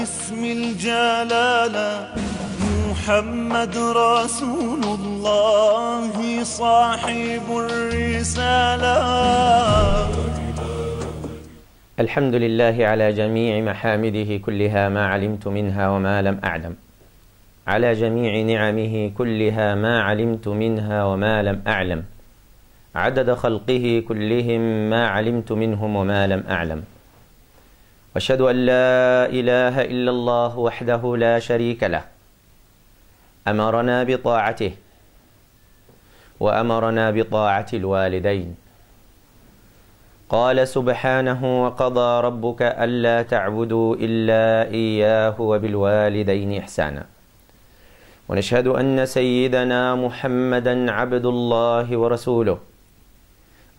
باسم الجلالة محمد رسول الله صاحب الرسالة الحمد لله على جميع محامده كلها ما علمت منها وما لم أعلم على جميع نعمه كلها ما علمت منها وما لم أعلم عدد خلقه كلهم ما علمت منهم وما لم أعلم واشهد ان لا اله الا الله وحده لا شريك له امرنا بطاعته وامرنا بطاعه الوالدين قال سبحانه وقضى ربك الا تعبدوا الا اياه وبالوالدين احسانا ونشهد ان سيدنا محمدا عبد الله ورسوله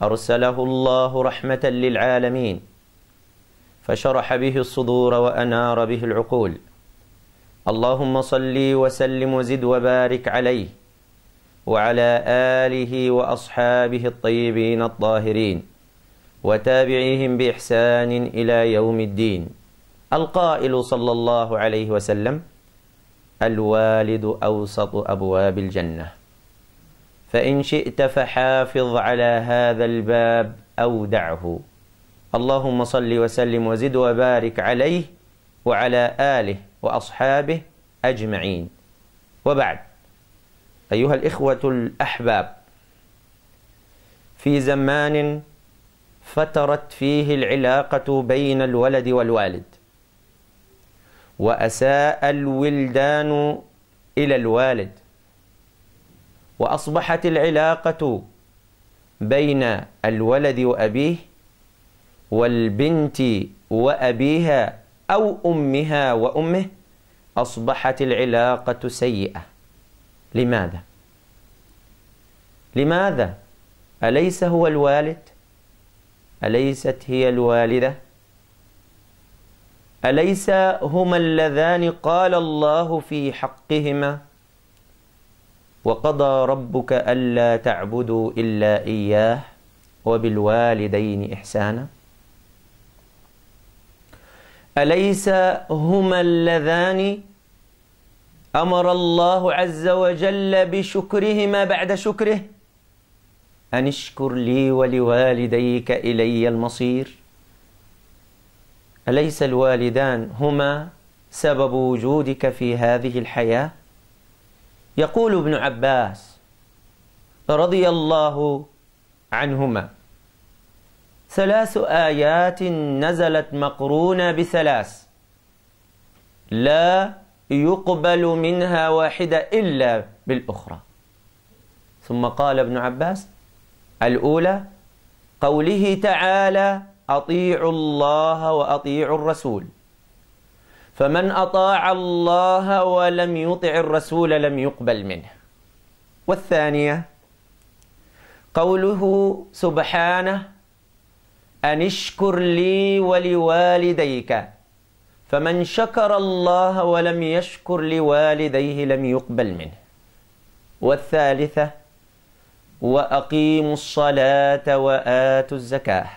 ارسله الله رحمه للعالمين فشرح به الصدور وأنار به العقول اللهم صل وسلم وزد وبارك عليه وعلى آله وأصحابه الطيبين الطاهرين وتابعيهم بإحسان إلى يوم الدين القائل صلى الله عليه وسلم الوالد أوسط أبواب الجنة فإن شئت فحافظ على هذا الباب أو دعه اللهم صل وسلم وزد وبارك عليه وعلى آله وأصحابه أجمعين وبعد أيها الإخوة الأحباب في زمان فترت فيه العلاقة بين الولد والوالد وأساء الولدان إلى الوالد وأصبحت العلاقة بين الولد وأبيه والبنت وأبيها أو أمها وأمه أصبحت العلاقة سيئة لماذا؟ لماذا؟ أليس هو الوالد؟ أليست هي الوالدة؟ أليس هما اللذان قال الله في حقهما وقضى ربك ألا تعبدوا إلا إياه وبالوالدين إحسانا أليس هما اللذان أمر الله عز وجل بشكرهما بعد شكره أن اشكر لي ولوالديك إلي المصير أليس الوالدان هما سبب وجودك في هذه الحياة يقول ابن عباس رضي الله عنهما ثلاث آيات نزلت مقرونة بثلاث لا يقبل منها واحدة إلا بالأخرى ثم قال ابن عباس الأولى قوله تعالى أطيعوا الله وأطيعوا الرسول فمن أطاع الله ولم يطع الرسول لم يقبل منه والثانية قوله سبحانه أن اشكر لي ولوالديك فمن شكر الله ولم يشكر لوالديه لم يقبل منه والثالثة وأقيموا الصلاة وآتوا الزكاة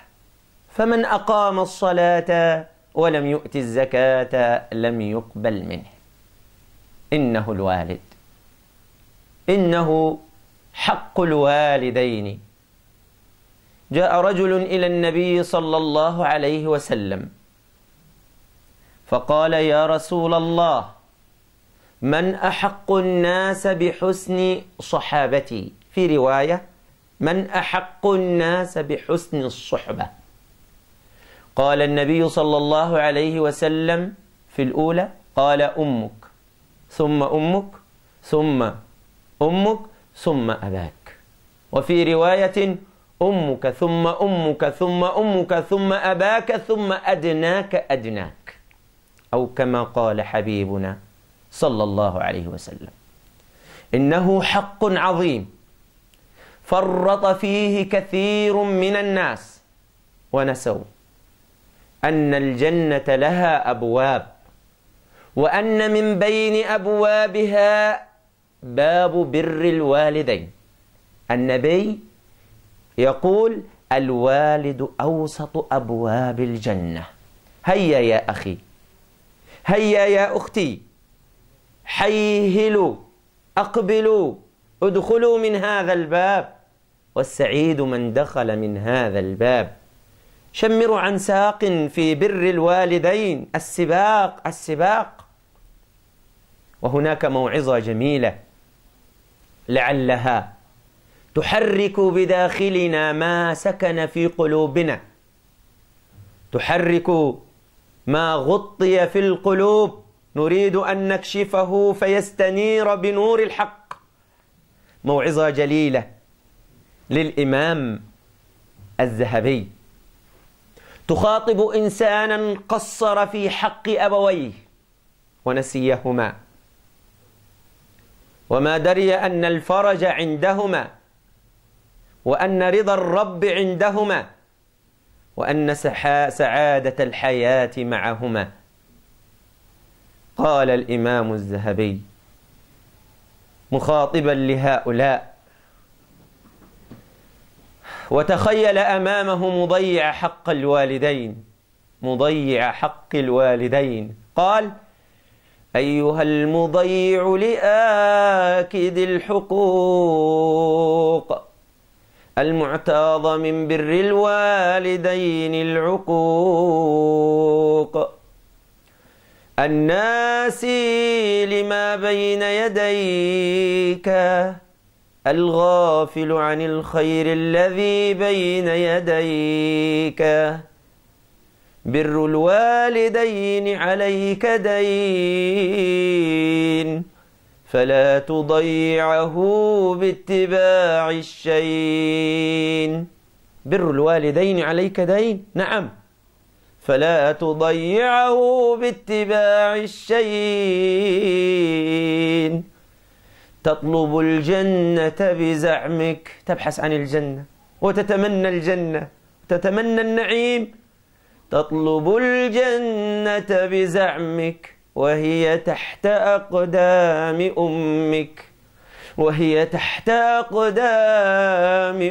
فمن أقام الصلاة ولم يؤت الزكاة لم يقبل منه إنه الوالد إنه حق الوالدين جاء رجل إلى النبي صلى الله عليه وسلم فقال يا رسول الله من أحق الناس بحسن صحابتي في رواية من أحق الناس بحسن الصحبة قال النبي صلى الله عليه وسلم في الأولى قال أمك ثم أمك ثم أمك ثم أباك وفي رواية أمك ثم أمك ثم أمك ثم أباك ثم أدناك أدناك أو كما قال حبيبنا صلى الله عليه وسلم إنه حق عظيم فرط فيه كثير من الناس ونسوا أن الجنة لها أبواب وأن من بين أبوابها باب بر الوالدين النبي يقول الوالد أوسط أبواب الجنة هيا يا أخي هيا يا أختي حيهلوا أقبلوا ادخلوا من هذا الباب والسعيد من دخل من هذا الباب شمروا عن ساق في بر الوالدين السباق السباق وهناك موعظة جميلة لعلها تحرك بداخلنا ما سكن في قلوبنا تحرك ما غطي في القلوب نريد ان نكشفه فيستنير بنور الحق موعظه جليله للامام الذهبي تخاطب انسانا قصر في حق ابويه ونسيهما وما دري ان الفرج عندهما وأن رضا الرب عندهما وأن سعادة الحياة معهما قال الإمام الذهبي مخاطبا لهؤلاء وتخيل أمامه مضيع حق الوالدين مضيع حق الوالدين قال أيها المضيع لآكد الحقوق المعتاض من بر الوالدين العقوق الناسي لما بين يديك الغافل عن الخير الذي بين يديك بر الوالدين عليك دين فلا تضيعه باتباع الشين بر الوالدين عليك دين نعم فلا تضيعه باتباع الشين تطلب الجنة بزعمك تبحث عن الجنة وتتمنى الجنة تتمنى النعيم تطلب الجنة بزعمك وهي تحت أقدام أمك وهي تحت أقدام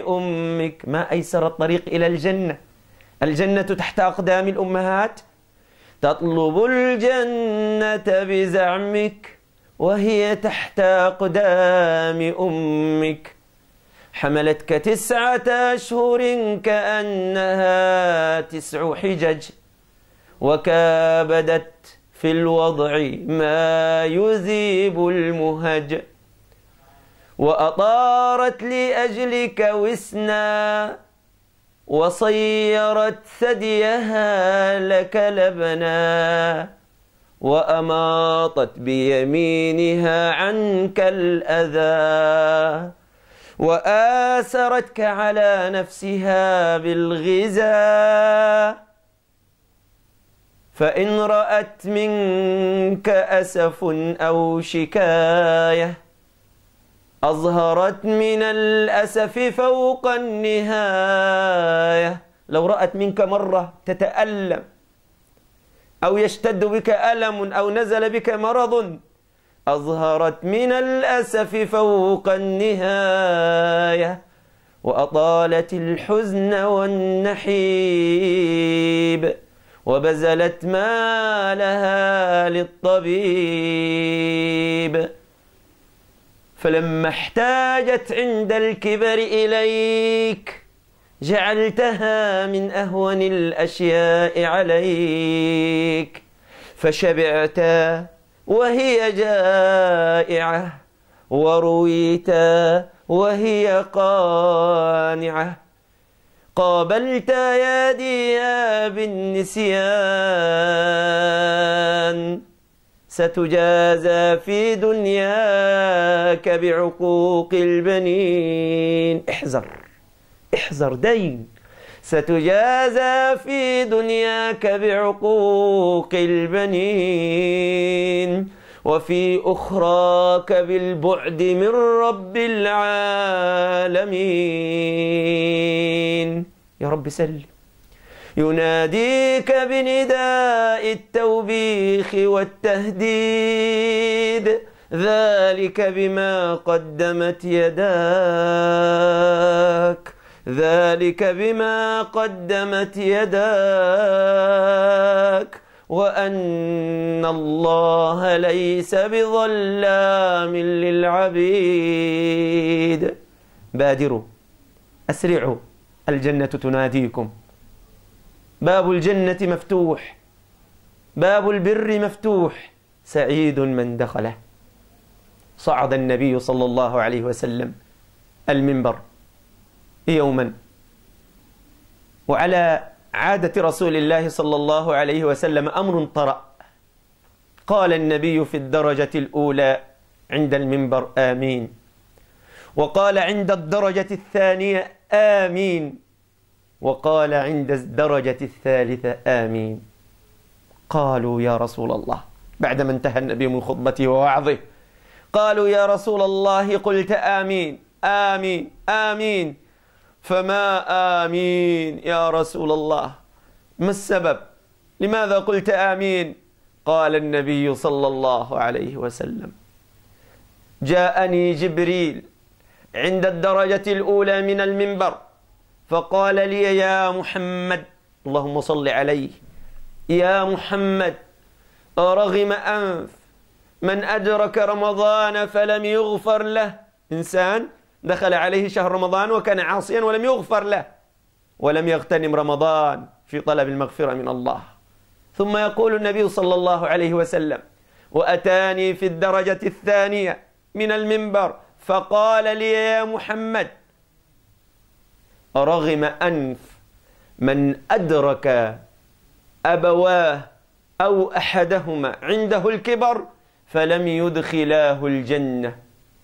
أمك ما أيسر الطريق إلى الجنة الجنة تحت أقدام الأمهات تطلب الجنة بزعمك وهي تحت أقدام أمك حملتك تسعة أشهر كأنها تسع حجج وكابدت في الوضع ما يذيب المهج وأطارت لأجلك وسنا وصيرت ثديها لك لبنا وأماطت بيمينها عنك الأذى وآسرتك على نفسها بالغذاء فإن رأت منك أسف أو شكاية أظهرت من الأسف فوق النهاية لو رأت منك مرة تتألم أو يشتد بك ألم أو نزل بك مرض أظهرت من الأسف فوق النهاية وأطالت الحزن والنحيب وبذلت مالها للطبيب فلما احتاجت عند الكبر إليك جعلتها من أهون الأشياء عليك فشبعت وهي جائعة ورويت وهي قانعة قابلت يدي بالنسيان ستجازى في دنياك بعقوق البنين احذر احذر دين ستجازى في دنياك بعقوق البنين وفي أخراك بالبعد من رب العالمين يا رب سلم يناديك بنداء التوبيخ والتهديد ذلك بما قدمت يداك ذلك بما قدمت يداك وأن الله ليس بظلام للعبيد بادروا أسرعوا الجنة تناديكم باب الجنة مفتوح باب البر مفتوح سعيد من دخله صعد النبي صلى الله عليه وسلم المنبر يوما وعلى عادة رسول الله صلى الله عليه وسلم أمر طرأ قال النبي في الدرجة الأولى عند المنبر آمين وقال عند الدرجة الثانية آمين وقال عند الدرجة الثالثة آمين قالوا يا رسول الله بعدما انتهى النبي من خطبته ووعظه قالوا يا رسول الله قلت آمين آمين آمين فما آمين يا رسول الله ما السبب لماذا قلت آمين قال النبي صلى الله عليه وسلم جاءني جبريل عند الدرجة الأولى من المنبر فقال لي يا محمد اللهم صل عليه يا محمد رغم أنف من أدرك رمضان فلم يغفر له إنسان دخل عليه شهر رمضان وكان عاصيا ولم يغفر له ولم يغتنم رمضان في طلب المغفرة من الله ثم يقول النبي صلى الله عليه وسلم وأتاني في الدرجة الثانية من المنبر فقال لي يا محمد رغم أنف من أدرك أبواه أو أحدهما عنده الكبر فلم يدخلاه الجنة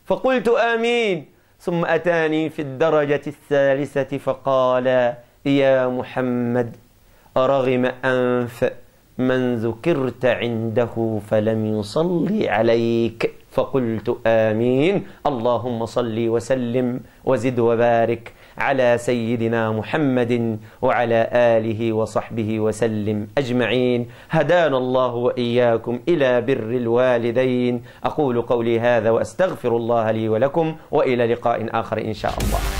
فقلت آمين ثم أتاني في الدرجة الثالثة فقال يا محمد أرغم أنف من ذكرت عنده فلم يصلي عليك فقلت آمين اللهم صل وسلم وزد وبارك على سيدنا محمد وعلى آله وصحبه وسلم أجمعين هدانا الله وإياكم إلى بر الوالدين أقول قولي هذا وأستغفر الله لي ولكم وإلى لقاء آخر إن شاء الله